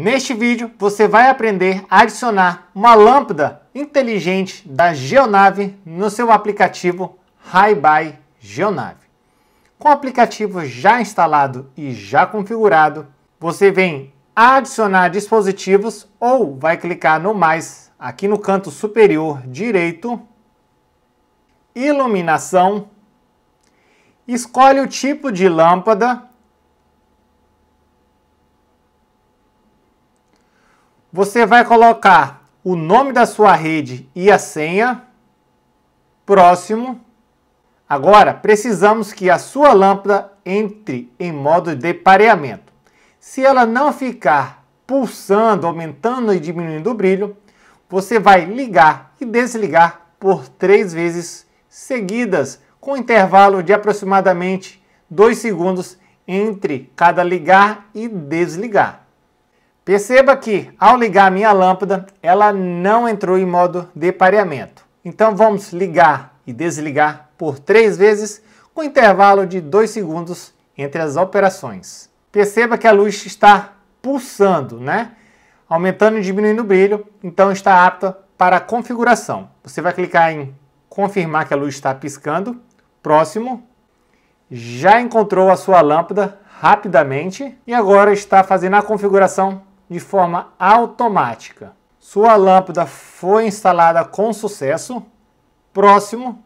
Neste vídeo você vai aprender a adicionar uma lâmpada inteligente da Geonave no seu aplicativo HiBy Geonave. Com o aplicativo já instalado e já configurado, você vem adicionar dispositivos ou vai clicar no mais aqui no canto superior direito, iluminação, escolhe o tipo de lâmpada Você vai colocar o nome da sua rede e a senha. Próximo. Agora, precisamos que a sua lâmpada entre em modo de pareamento. Se ela não ficar pulsando, aumentando e diminuindo o brilho, você vai ligar e desligar por três vezes seguidas, com intervalo de aproximadamente 2 segundos entre cada ligar e desligar. Perceba que ao ligar a minha lâmpada, ela não entrou em modo de pareamento. Então vamos ligar e desligar por três vezes com intervalo de 2 segundos entre as operações. Perceba que a luz está pulsando, né? Aumentando e diminuindo o brilho, então está apta para configuração. Você vai clicar em confirmar que a luz está piscando. Próximo. Já encontrou a sua lâmpada rapidamente e agora está fazendo a configuração de forma automática. Sua lâmpada foi instalada com sucesso. Próximo.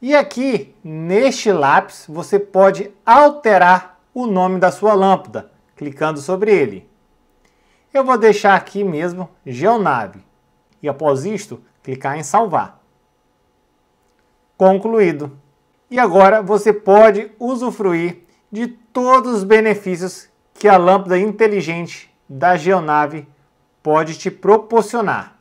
E aqui, neste lápis, você pode alterar o nome da sua lâmpada, clicando sobre ele. Eu vou deixar aqui mesmo Geonave e após isto, clicar em salvar. Concluído. E agora você pode usufruir de todos os benefícios que a lâmpada inteligente da Geonave pode te proporcionar.